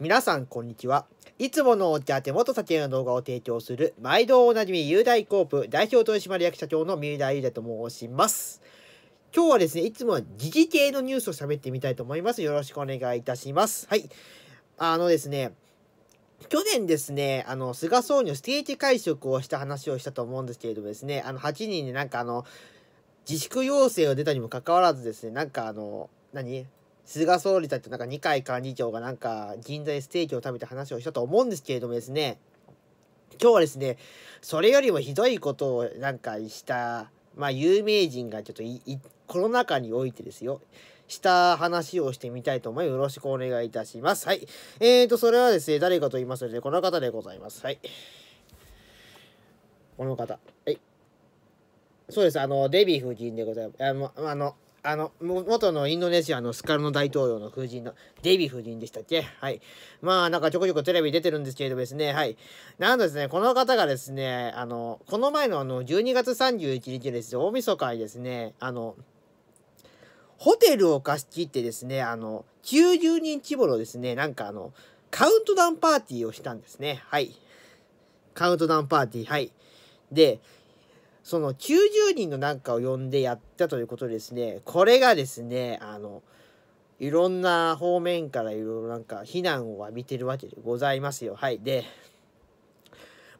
皆さんこんにちは。いつものお茶手元酒の動画を提供する、毎度おなじみ雄大コープ代表取締役社長の三浦雄大と申します。今日はですね、いつもは時事系のニュースを喋ってみたいと思います。よろしくお願いいたします。はい。あのですね、去年ですね、あの、菅総理のステージ会食をした話をしたと思うんですけれどもですね、あの、8人でなんかあの、自粛要請が出たにもかかわらずですね、なんかあの、何菅総理だってなんか二階幹事長がなんか銀座でステーキを食べて話をしたと思うんですけれどもですね、今日はですね、それよりもひどいことをなんかした、まあ有名人がちょっとコロナ禍においてですよ、した話をしてみたいと思いよろしくお願いいたします。はい。えーと、それはですね、誰かと言いますので、この方でございます。はい。この方。はい。そうです。あの、デヴィ夫人でございます。ああのあの、元のインドネシアのスカルノ大統領の夫人のデイィ夫人でしたっけはい。まあ、なんかちょこちょこテレビ出てるんですけれどですね、はい。なんとですね、この方がですね、あの、この前のあの、12月31日ですね、大晦日にですね、あの、ホテルを貸し切ってですね、あの、90人規模のですね、なんかあの、カウントダウンパーティーをしたんですね。はい。カウントダウンパーティー、はい。で、その90人のなんかを呼んでやったということですね、これがですね、あの、いろんな方面からいろいろなんか非難を浴びてるわけでございますよ。はい。で、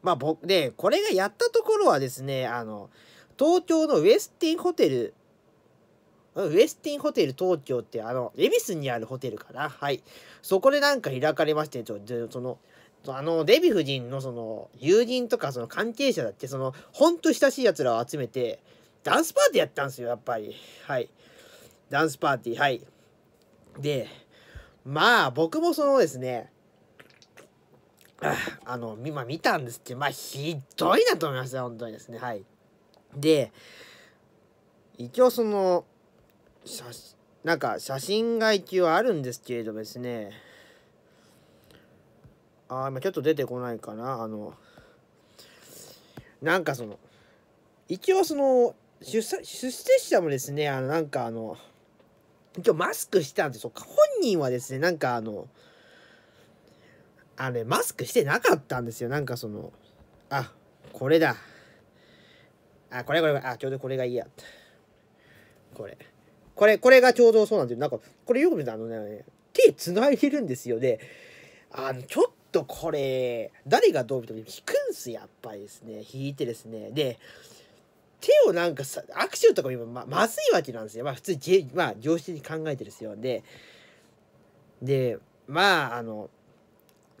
まあ僕、で、これがやったところはですね、あの、東京のウェスティンホテル、ウェスティンホテル東京ってあの、恵比寿にあるホテルかな。はい。そこでなんか開かれまして、ちょその、あの、デヴィ夫人のその、友人とかその関係者だって、その、ほんと親しい奴らを集めて、ダンスパーティーやったんですよ、やっぱり。はい。ダンスパーティー、はい。で、まあ、僕もそのですね、あの、今見たんですってまあ、ひどいなと思いました、本当にですね。はい。で、一応その、写なんか写真が一応あるんですけれどもですね、あ今ちょっと出てこないかなあのなんかその一応その出出者もですねあのなんかあの一応マスクしたんですよ本人はですねなんかあのあれマスクしてなかったんですよなんかそのあこれだあこれこれあちょうどこれがいいやこれこれこれがちょうどそうなんですよなんかこれよく見たらあのね手繋いでるんですよであのちょっとこれ、誰がどう見ても引くんす、やっぱりですね。引いてですね。で、手をなんかさ、握手とかも今、ま、まずいわけなんですよ。まあ、普通、まあ、常識に考えてですよ。で、で、まあ、あの、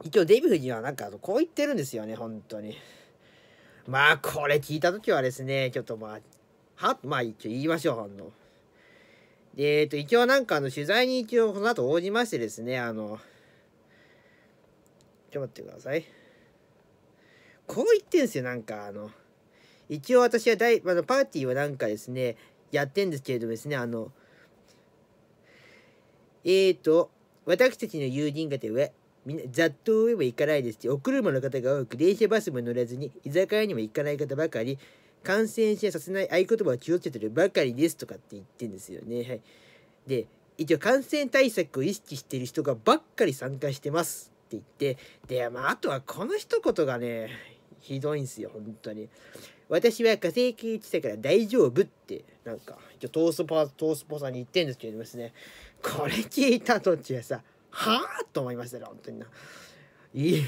一応デヴィ夫人はなんか、こう言ってるんですよね、本当に。まあ、これ聞いた時はですね、ちょっとまあ、は、まあ、一応言いましょう、あの。で、えっと、一応なんか、あの、取材に一応、この後応じましてですね、あの、ちょ待ってください。こう言ってんすよ、なんかあの。一応私は大、あのパーティーはなんかですね、やってんですけれどもですね、あの、えーと、私たちの友人て上、みんな、ざっと上も行かないですし、お車の方が多く、電車バスも乗らずに、居酒屋にも行かない方ばかり、感染者させない合言葉を気をつけてるばかりですとかって言ってんですよね。はい。で、一応感染対策を意識してる人がばっかり参加してます。言って、で、まあ、あとはこの一言がね、ひどいんすよ、本当に。私は火星系地帯から大丈夫って、なんか、一応トースポ、トースポさんに言ってんですけどですね、これ聞いた途中さ、はあと思いましたね、本当にな。いい、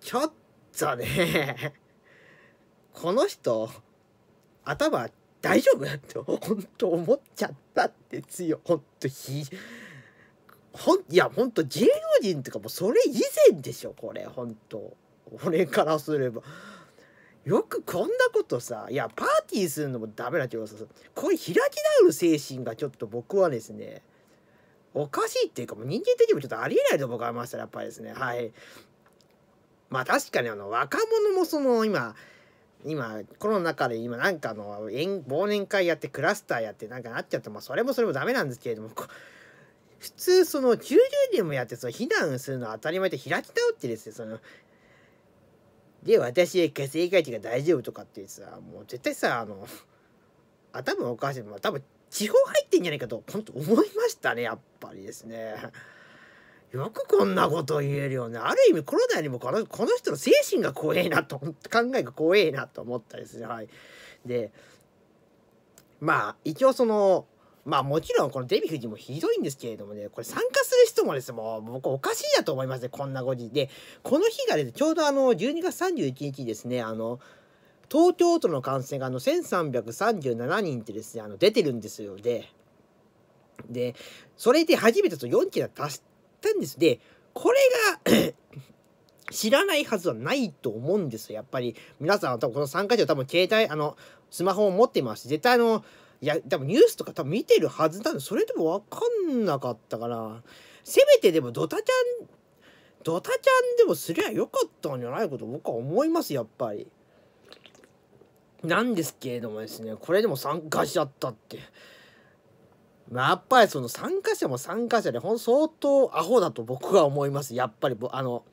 ちょっとね、この人、頭大丈夫って、本当思っちゃったって強い、本当ひ、ほんいやほんと芸能人っていうかもうそれ以前でしょこれほんと俺からすれば。よくこんなことさいやパーティーするのもダメだけどさこういう開き直る精神がちょっと僕はですねおかしいっていうかもう人間的にもちょっとありえないと僕は思いましたやっぱりですねはいまあ確かにあの若者もその今今コロナ禍で今なんかあの忘年会やってクラスターやってなんかなっちゃってまあそれもそれもダメなんですけれども普通その90年もやってその避難するのは当たり前で開き直ってですねそので私は血液回気が大丈夫とかってさもう絶対さあの頭おかしいも多分地方入ってんじゃないかと本当思いましたねやっぱりですね。よくこんなこと言えるよね。ある意味コロナにもこのこの人の精神が怖えなと考えが怖えなと思ったですね。はい、でまあ一応そのまあもちろんこのデヴィ夫人もひどいんですけれどもね、これ参加する人もですね、もう僕おかしいだと思いますね、こんなご時で。この日がですね、ちょうどあの、12月31日ですね、あの、東京都の感染があの1337人ってですね、あの出てるんですよで、で、それで初めてと4桁足したんです。で、これが 知らないはずはないと思うんですよ。やっぱり皆さんは多分この参加者多分携帯、あの、スマホを持っていますし、絶対あの、いや、多分ニュースとか多分見てるはずなの。それでもわかんなかったから。せめてでもドタちゃん、ドタちゃんでもすりゃよかったんじゃないかと僕は思います、やっぱり。なんですけれどもですね、これでも参加しちゃったって。まあ、やっぱりその参加者も参加者で、ほん相当アホだと僕は思います。やっぱり、あの、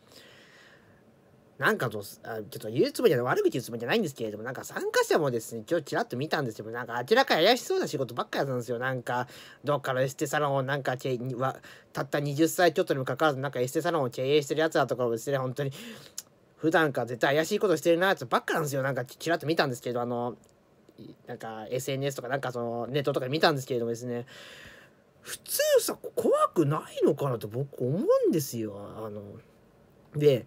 なんかうあちょっと言うつもりじゃ悪口言うつもりじゃないんですけれども、なんか参加者もですね、今日ちらっと見たんですけど、なんか明らか怪しそうな仕事ばっかりなんですよ。なんか、どっかのエステサロンをなんかたった20歳ちょっとにもかかわらず、なんかエステサロンを経営してるやつだとかもですね、本当に、普段から絶対怪しいことしてるなやつばっかなんですよ。なんかちらっと見たんですけど、あの、なんか SNS とかなんかそのネットとか見たんですけれどもですね、普通さ、怖くないのかなと僕思うんですよ。あの、で、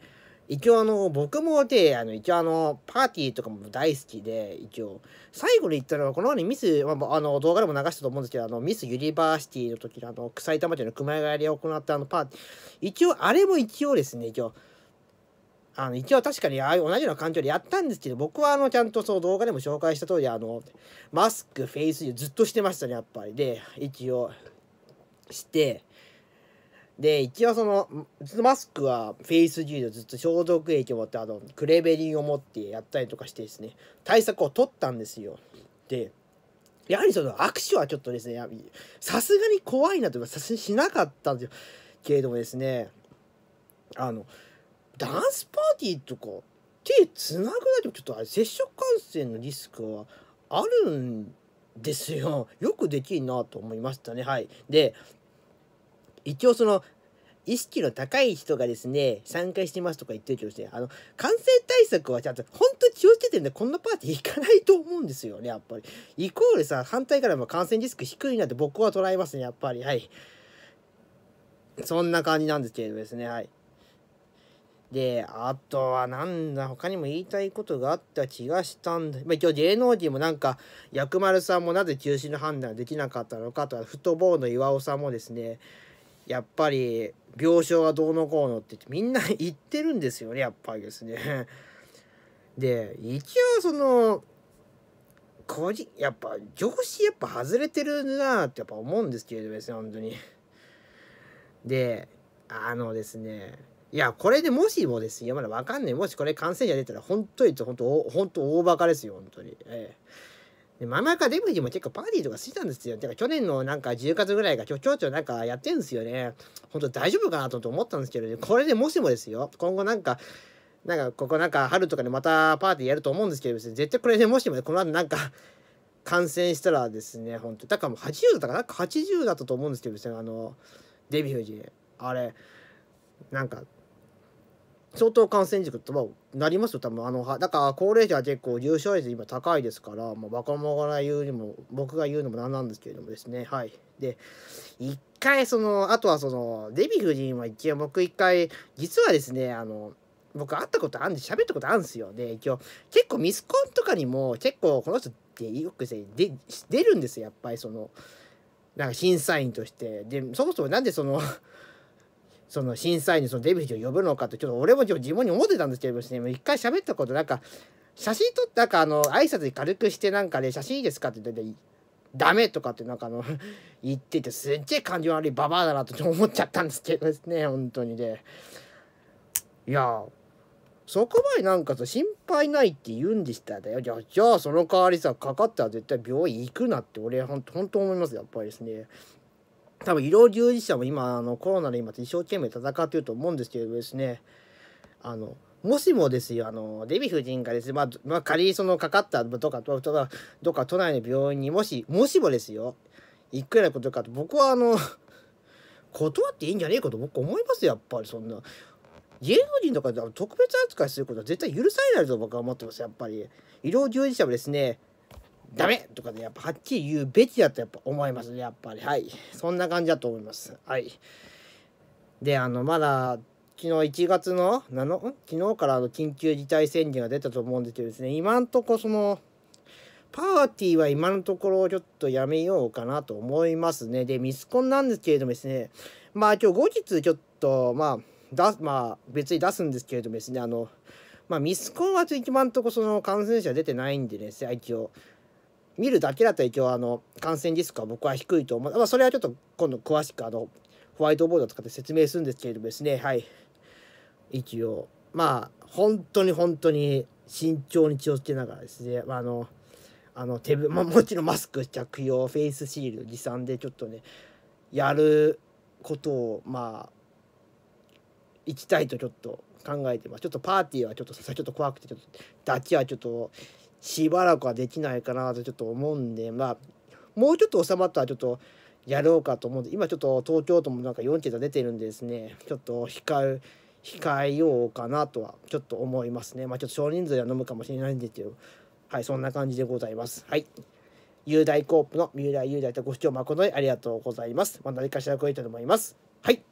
一応あの、僕もで、あの、一応あの、パーティーとかも大好きで、一応、最後に言ったのは、このようにミス、まあ、あの、動画でも流したと思うんですけど、あの、ミスユニバーシティの時の、あの、埼玉県の熊谷で行ったあの、パーティー、一応、あれも一応ですね、一応、あの一応確かにああいう同じような環境でやったんですけど僕はあのちゃんとそう動画でも紹介した通りあのマスクフェイスずっとしてましたねやっぱりで一応してで、一応その、マスクはフェイスジールずっと消毒液を持って、あの、クレベリンを持ってやったりとかしてですね、対策を取ったんですよ。で、やはりその握手はちょっとですね、さすがに怖いなと、かさすがにしなかったんですけれどもですね、あの、ダンスパーティーとか、手つなぐだけちょっとあれ接触感染のリスクはあるんですよ。よくできるなと思いましたね。はい。で、一応その意識の高い人がですね、参加してますとか言ってるけどですね、あの、感染対策はちゃんと、本当に気をつけてるんで、こんなパーティー行かないと思うんですよね、やっぱり。イコールさ、反対からも感染リスク低いなって僕は捉えますね、やっぱり。はい。そんな感じなんですけれどですね、はい。で、あとはなんだ、他にも言いたいことがあった気がしたんだ。まあ、今日芸能人もなんか、薬丸さんもなぜ中止の判断できなかったのかとか、フットボールの岩尾さんもですね、やっぱり病床がどうのこうのってみんな言ってるんですよねやっぱりですね。で一応その個人やっぱ上司やっぱ外れてるなってやっぱ思うんですけれどですね本当に。であのですねいやこれでもしもですよまだわかんないもしこれ感染者出たら本当に本当本当大バカですよ本当に。ええで、ママカデブリも結構パーティーとかしてたんですよ。てか去年のなんか10月ぐらいがちょちょちょなんかやってんですよね。ほんと大丈夫かなと思ったんですけど、ね、これでもしもですよ、今後なんか、なんかここなんか春とかでまたパーティーやると思うんですけど、別に絶対これでもしもね、この後なんか感染したらですね、ほんと、だからもう80だったかな80だったと思うんですけど、ね、あの、デヴィ夫人。あれ、なんか相当感染軸となりますよ多分あのだから高齢者は結構重症率今高いですから、まあ、若者が言うにも僕が言うのもなんなんですけれどもですねはいで一回そのあとはそのデヴィ夫人は一応僕一回実はですねあの僕会ったことあるんで喋ったことあるんですよで一応結構ミスコンとかにも結構この人ってよくで出るんですよやっぱりそのなんか審査員としてでそもそもなんでそのその審査員にそのデヴィ夫人を呼ぶのかってちょっと俺もちょっと自分に思ってたんですけどもでね一回喋ったことなんか写真撮ってんかあの挨拶に軽くしてなんかで、ね、写真いいですかって言ってダメとかってなんかあの 言っててすっげえ感情悪いババアだなと思っちゃったんですけどね本当にで、いやそこまでなんかさ心配ないって言うんでしただよじゃあじゃあその代わりさかかったら絶対病院行くなって俺はほんと思いますやっぱりですね多分医療従事者も今あのコロナで今一生懸命戦っていると思うんですけれどですねあのもしもですよあのデヴィ夫人がですね、まあ、まあ、仮にそのかかったとかとかどか都内の病院にもしもしもですよ行くようなことかと僕はあの 断っていいんじゃねえかと僕思いますやっぱりそんな芸能人とかで特別扱いすることは絶対許されないと僕は思ってますやっぱり医療従事者もですねダメとかね、やっぱはっきり言うべきだとやっぱ思いますね、やっぱり。はい。そんな感じだと思います。はい。で、あの、まだ、昨日1月の7、昨日からの緊急事態宣言が出たと思うんですけどですね、今んとこその、パーティーは今のところちょっとやめようかなと思いますね。で、ミスコンなんですけれどもですね、まあ今日後日ちょっと、まあ、まあ別に出すんですけれどもですね、あの、まあミスコンは一番とこその感染者出てないんでね、一応。見るだけだと一応あの感染リスクは僕は低いと思う、まあ、それはちょっと今度詳しくあのホワイトボードを使って説明するんですけれどもですねはい一応まあ本当に本当に慎重に気をつけながらですね、まあ、あのあの手ぶ、まあ、もちろんマスク着用フェイスシール持参でちょっとねやることをまあ行きたいとちょっと考えてますちょっとパーティーはちょっとさちょっと怖くてちょっとダチはちょっとしばらくはできないかなとちょっと思うんで、まあ、もうちょっと収まったらちょっとやろうかと思うんで、今ちょっと東京都もなんか4桁出てるんでですね、ちょっと控え、控えようかなとはちょっと思いますね。まあちょっと少人数では飲むかもしれないんですけど、はい、そんな感じでございます。はい。雄大コープの三浦雄大とご視聴誠にありがとうございます。まあ何かしられいと思います。はい。